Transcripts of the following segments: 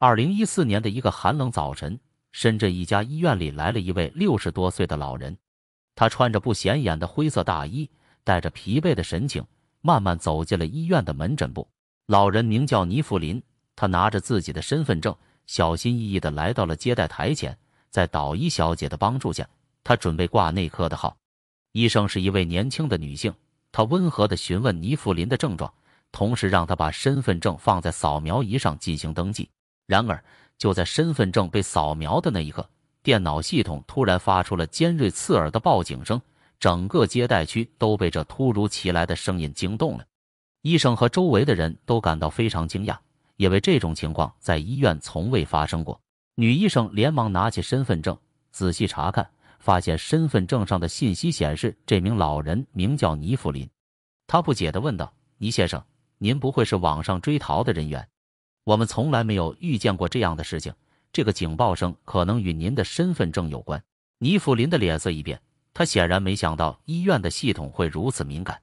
二零一四年的一个寒冷早晨，深圳一家医院里来了一位六十多岁的老人。他穿着不显眼的灰色大衣，带着疲惫的神情，慢慢走进了医院的门诊部。老人名叫倪富林，他拿着自己的身份证，小心翼翼地来到了接待台前。在导医小姐的帮助下，他准备挂内科的号。医生是一位年轻的女性，她温和地询问倪富林的症状，同时让他把身份证放在扫描仪上进行登记。然而，就在身份证被扫描的那一刻，电脑系统突然发出了尖锐刺耳的报警声，整个接待区都被这突如其来的声音惊动了。医生和周围的人都感到非常惊讶，因为这种情况在医院从未发生过。女医生连忙拿起身份证仔细查看，发现身份证上的信息显示，这名老人名叫倪福林。她不解地问道：“倪先生，您不会是网上追逃的人员？”我们从来没有遇见过这样的事情。这个警报声可能与您的身份证有关。尼富林的脸色一变，他显然没想到医院的系统会如此敏感。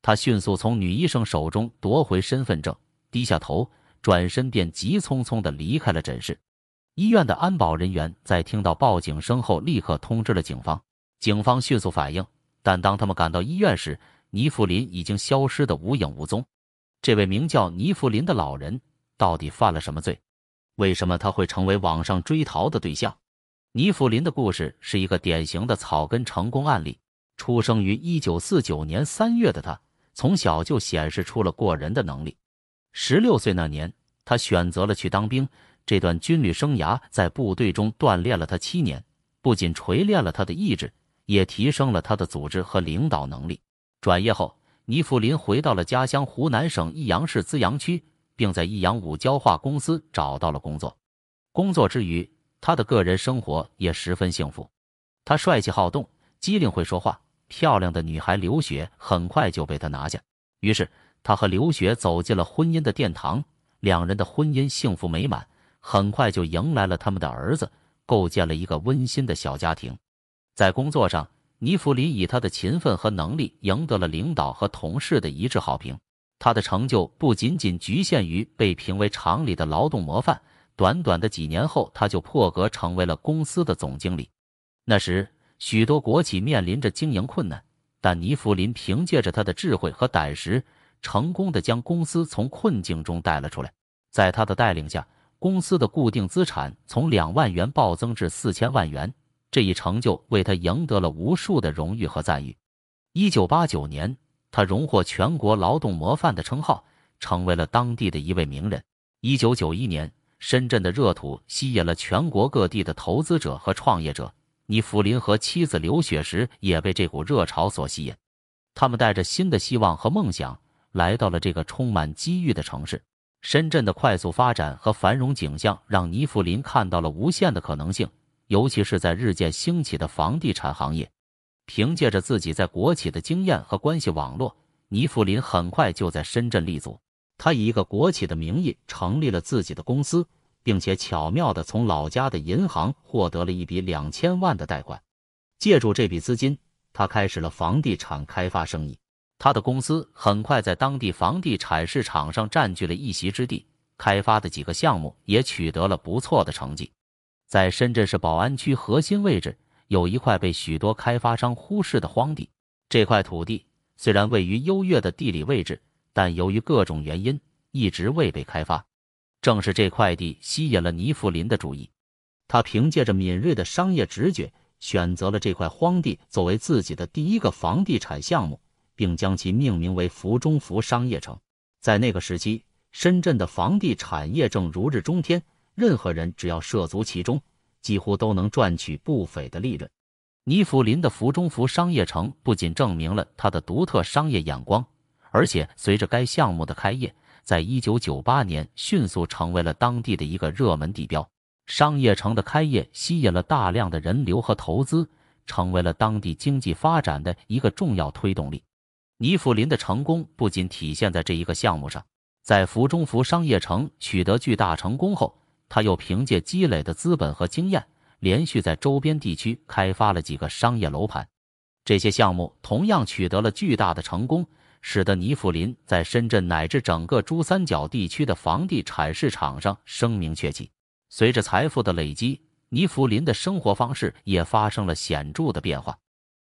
他迅速从女医生手中夺回身份证，低下头，转身便急匆匆地离开了诊室。医院的安保人员在听到报警声后，立刻通知了警方。警方迅速反应，但当他们赶到医院时，尼富林已经消失得无影无踪。这位名叫尼富林的老人。到底犯了什么罪？为什么他会成为网上追逃的对象？倪福林的故事是一个典型的草根成功案例。出生于1949年3月的他，从小就显示出了过人的能力。16岁那年，他选择了去当兵。这段军旅生涯在部队中锻炼了他七年，不仅锤炼了他的意志，也提升了他的组织和领导能力。转业后，倪福林回到了家乡湖南省益阳市资阳区。并在益阳五交化公司找到了工作。工作之余，他的个人生活也十分幸福。他帅气好动，机灵会说话，漂亮的女孩刘雪很快就被他拿下。于是，他和刘雪走进了婚姻的殿堂。两人的婚姻幸福美满，很快就迎来了他们的儿子，构建了一个温馨的小家庭。在工作上，尼弗林以他的勤奋和能力赢得了领导和同事的一致好评。他的成就不仅仅局限于被评为厂里的劳动模范，短短的几年后，他就破格成为了公司的总经理。那时，许多国企面临着经营困难，但倪福林凭借着他的智慧和胆识，成功的将公司从困境中带了出来。在他的带领下，公司的固定资产从两万元暴增至四千万元，这一成就为他赢得了无数的荣誉和赞誉。一九八九年。他荣获全国劳动模范的称号，成为了当地的一位名人。一九九一年，深圳的热土吸引了全国各地的投资者和创业者。倪福林和妻子刘雪石也被这股热潮所吸引，他们带着新的希望和梦想来到了这个充满机遇的城市。深圳的快速发展和繁荣景象让倪福林看到了无限的可能性，尤其是在日渐兴起的房地产行业。凭借着自己在国企的经验和关系网络，倪富林很快就在深圳立足。他以一个国企的名义成立了自己的公司，并且巧妙地从老家的银行获得了一笔两千万的贷款。借助这笔资金，他开始了房地产开发生意。他的公司很快在当地房地产市场上占据了一席之地，开发的几个项目也取得了不错的成绩。在深圳市宝安区核心位置。有一块被许多开发商忽视的荒地，这块土地虽然位于优越的地理位置，但由于各种原因一直未被开发。正是这块地吸引了倪福林的注意，他凭借着敏锐的商业直觉，选择了这块荒地作为自己的第一个房地产项目，并将其命名为“福中福商业城”。在那个时期，深圳的房地产业正如日中天，任何人只要涉足其中。几乎都能赚取不菲的利润。尼福林的福中福商业城不仅证明了他的独特商业眼光，而且随着该项目的开业，在1998年迅速成为了当地的一个热门地标。商业城的开业吸引了大量的人流和投资，成为了当地经济发展的一个重要推动力。尼福林的成功不仅体现在这一个项目上，在福中福商业城取得巨大成功后。他又凭借积累的资本和经验，连续在周边地区开发了几个商业楼盘，这些项目同样取得了巨大的成功，使得倪福林在深圳乃至整个珠三角地区的房地产市场上声名鹊起。随着财富的累积，倪福林的生活方式也发生了显著的变化，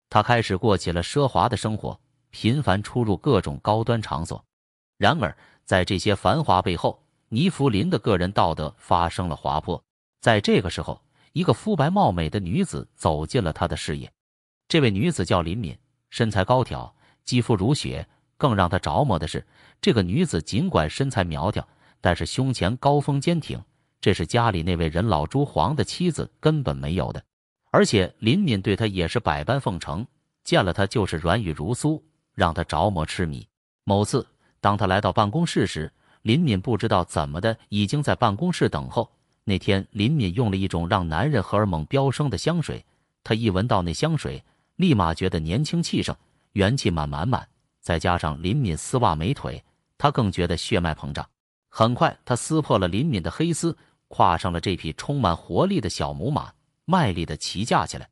他开始过起了奢华的生活，频繁出入各种高端场所。然而，在这些繁华背后，尼福林的个人道德发生了滑坡。在这个时候，一个肤白貌美的女子走进了他的视野。这位女子叫林敏，身材高挑，肌肤如雪。更让他着魔的是，这个女子尽管身材苗条，但是胸前高峰坚挺，这是家里那位人老珠黄的妻子根本没有的。而且林敏对他也是百般奉承，见了他就是软语如酥，让他着魔痴迷。某次，当他来到办公室时，林敏不知道怎么的，已经在办公室等候。那天，林敏用了一种让男人荷尔蒙飙升的香水，他一闻到那香水，立马觉得年轻气盛，元气满满满。再加上林敏丝袜美腿，他更觉得血脉膨胀。很快，他撕破了林敏的黑丝，跨上了这匹充满活力的小母马，卖力的骑驾起来。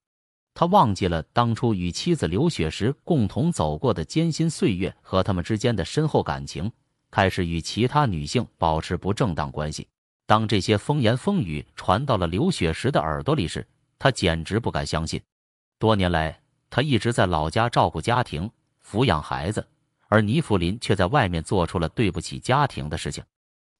他忘记了当初与妻子流血时共同走过的艰辛岁月和他们之间的深厚感情。开始与其他女性保持不正当关系。当这些风言风语传到了刘雪石的耳朵里时，他简直不敢相信。多年来，他一直在老家照顾家庭、抚养孩子，而倪福林却在外面做出了对不起家庭的事情。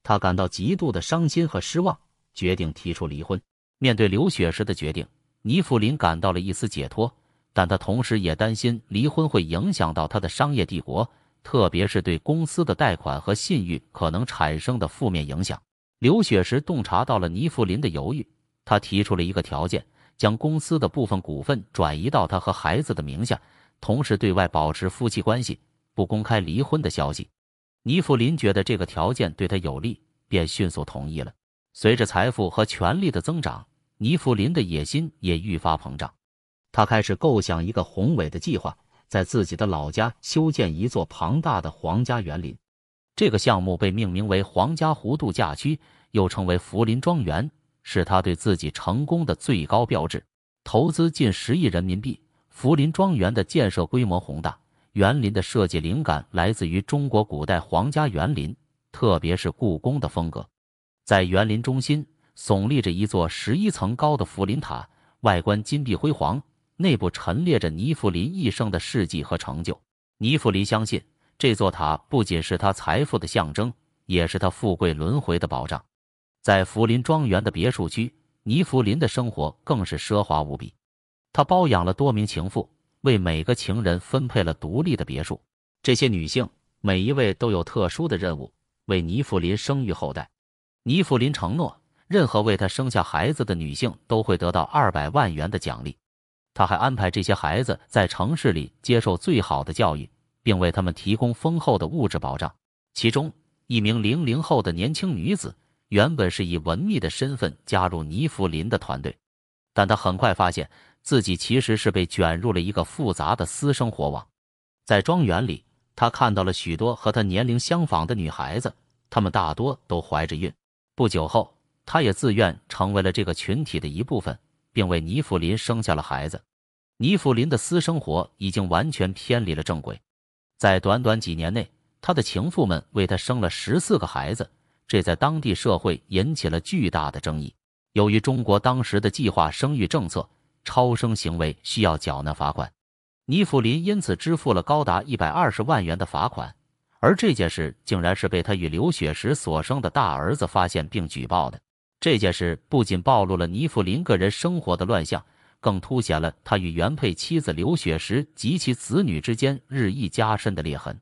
他感到极度的伤心和失望，决定提出离婚。面对刘雪石的决定，倪福林感到了一丝解脱，但他同时也担心离婚会影响到他的商业帝国。特别是对公司的贷款和信誉可能产生的负面影响，刘雪石洞察到了尼弗林的犹豫，他提出了一个条件：将公司的部分股份转移到他和孩子的名下，同时对外保持夫妻关系，不公开离婚的消息。尼弗林觉得这个条件对他有利，便迅速同意了。随着财富和权力的增长，尼弗林的野心也愈发膨胀，他开始构想一个宏伟的计划。在自己的老家修建一座庞大的皇家园林，这个项目被命名为皇家湖度假区，又称为福林庄园，是他对自己成功的最高标志。投资近十亿人民币，福林庄园的建设规模宏大，园林的设计灵感来自于中国古代皇家园林，特别是故宫的风格。在园林中心耸立着一座十一层高的福林塔，外观金碧辉煌。内部陈列着尼福林一生的事迹和成就。尼福林相信，这座塔不仅是他财富的象征，也是他富贵轮回的保障。在福林庄园的别墅区，尼福林的生活更是奢华无比。他包养了多名情妇，为每个情人分配了独立的别墅。这些女性每一位都有特殊的任务，为尼福林生育后代。尼福林承诺，任何为他生下孩子的女性都会得到二百万元的奖励。他还安排这些孩子在城市里接受最好的教育，并为他们提供丰厚的物质保障。其中一名零零后的年轻女子，原本是以文秘的身份加入尼福林的团队，但她很快发现自己其实是被卷入了一个复杂的私生活网。在庄园里，她看到了许多和她年龄相仿的女孩子，她们大多都怀着孕。不久后，她也自愿成为了这个群体的一部分。并为尼福林生下了孩子，尼福林的私生活已经完全偏离了正轨，在短短几年内，他的情妇们为他生了十四个孩子，这在当地社会引起了巨大的争议。由于中国当时的计划生育政策，超生行为需要缴纳罚款，尼福林因此支付了高达一百二十万元的罚款，而这件事竟然是被他与刘雪石所生的大儿子发现并举报的。这件事不仅暴露了尼富林个人生活的乱象，更凸显了他与原配妻子刘雪石及其子女之间日益加深的裂痕。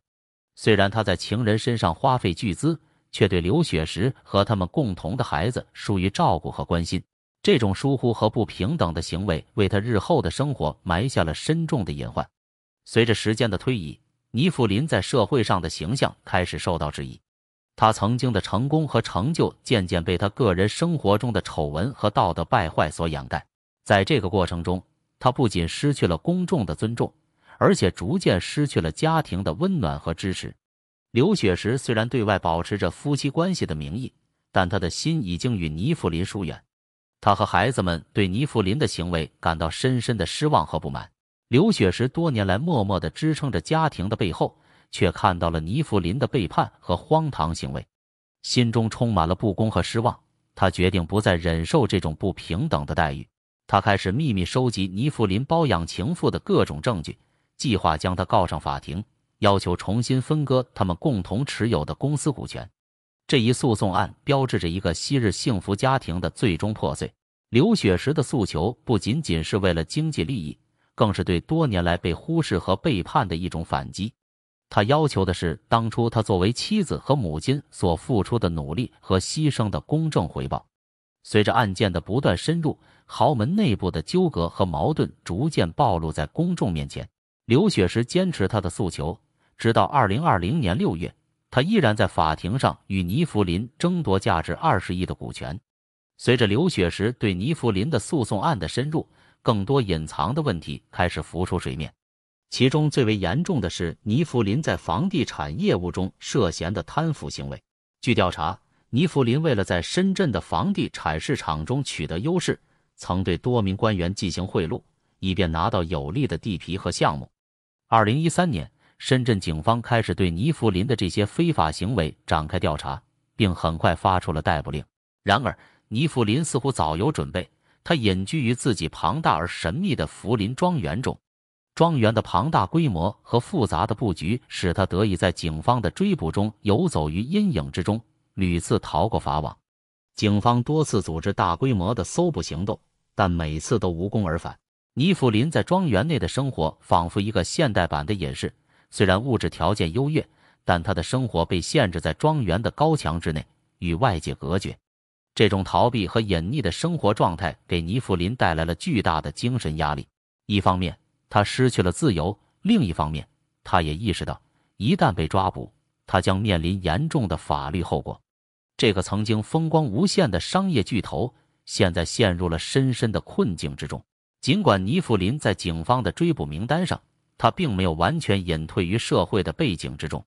虽然他在情人身上花费巨资，却对刘雪石和他们共同的孩子疏于照顾和关心。这种疏忽和不平等的行为，为他日后的生活埋下了深重的隐患。随着时间的推移，尼富林在社会上的形象开始受到质疑。他曾经的成功和成就，渐渐被他个人生活中的丑闻和道德败坏所掩盖。在这个过程中，他不仅失去了公众的尊重，而且逐渐失去了家庭的温暖和支持。刘雪石虽然对外保持着夫妻关系的名义，但他的心已经与倪福林疏远。他和孩子们对倪福林的行为感到深深的失望和不满。刘雪石多年来默默的支撑着家庭的背后。却看到了尼弗林的背叛和荒唐行为，心中充满了不公和失望。他决定不再忍受这种不平等的待遇，他开始秘密收集尼弗林包养情妇的各种证据，计划将他告上法庭，要求重新分割他们共同持有的公司股权。这一诉讼案标志着一个昔日幸福家庭的最终破碎。刘雪石的诉求不仅仅是为了经济利益，更是对多年来被忽视和背叛的一种反击。他要求的是当初他作为妻子和母亲所付出的努力和牺牲的公正回报。随着案件的不断深入，豪门内部的纠葛和矛盾逐渐暴露在公众面前。刘雪石坚持他的诉求，直到二零二零年六月，他依然在法庭上与尼弗林争夺价值二十亿的股权。随着刘雪石对尼弗林的诉讼案的深入，更多隐藏的问题开始浮出水面。其中最为严重的是倪福林在房地产业务中涉嫌的贪腐行为。据调查，倪福林为了在深圳的房地产市场中取得优势，曾对多名官员进行贿赂，以便拿到有利的地皮和项目。二零一三年，深圳警方开始对倪福林的这些非法行为展开调查，并很快发出了逮捕令。然而，倪福林似乎早有准备，他隐居于自己庞大而神秘的福林庄园中。庄园的庞大规模和复杂的布局使他得以在警方的追捕中游走于阴影之中，屡次逃过法网。警方多次组织大规模的搜捕行动，但每次都无功而返。尼弗林在庄园内的生活仿佛一个现代版的隐士，虽然物质条件优越，但他的生活被限制在庄园的高墙之内，与外界隔绝。这种逃避和隐匿的生活状态给尼弗林带来了巨大的精神压力。一方面，他失去了自由。另一方面，他也意识到，一旦被抓捕，他将面临严重的法律后果。这个曾经风光无限的商业巨头，现在陷入了深深的困境之中。尽管尼弗林在警方的追捕名单上，他并没有完全隐退于社会的背景之中。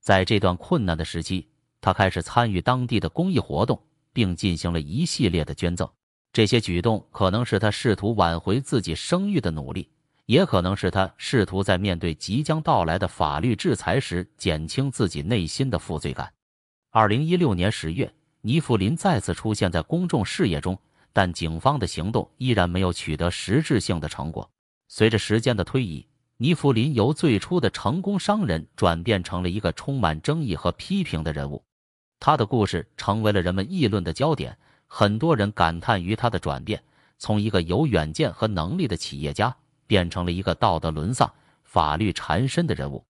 在这段困难的时期，他开始参与当地的公益活动，并进行了一系列的捐赠。这些举动可能是他试图挽回自己声誉的努力。也可能是他试图在面对即将到来的法律制裁时减轻自己内心的负罪感。二零一六年十月，尼弗林再次出现在公众视野中，但警方的行动依然没有取得实质性的成果。随着时间的推移，尼弗林由最初的成功商人转变成了一个充满争议和批评的人物。他的故事成为了人们议论的焦点，很多人感叹于他的转变，从一个有远见和能力的企业家。变成了一个道德沦丧、法律缠身的人物。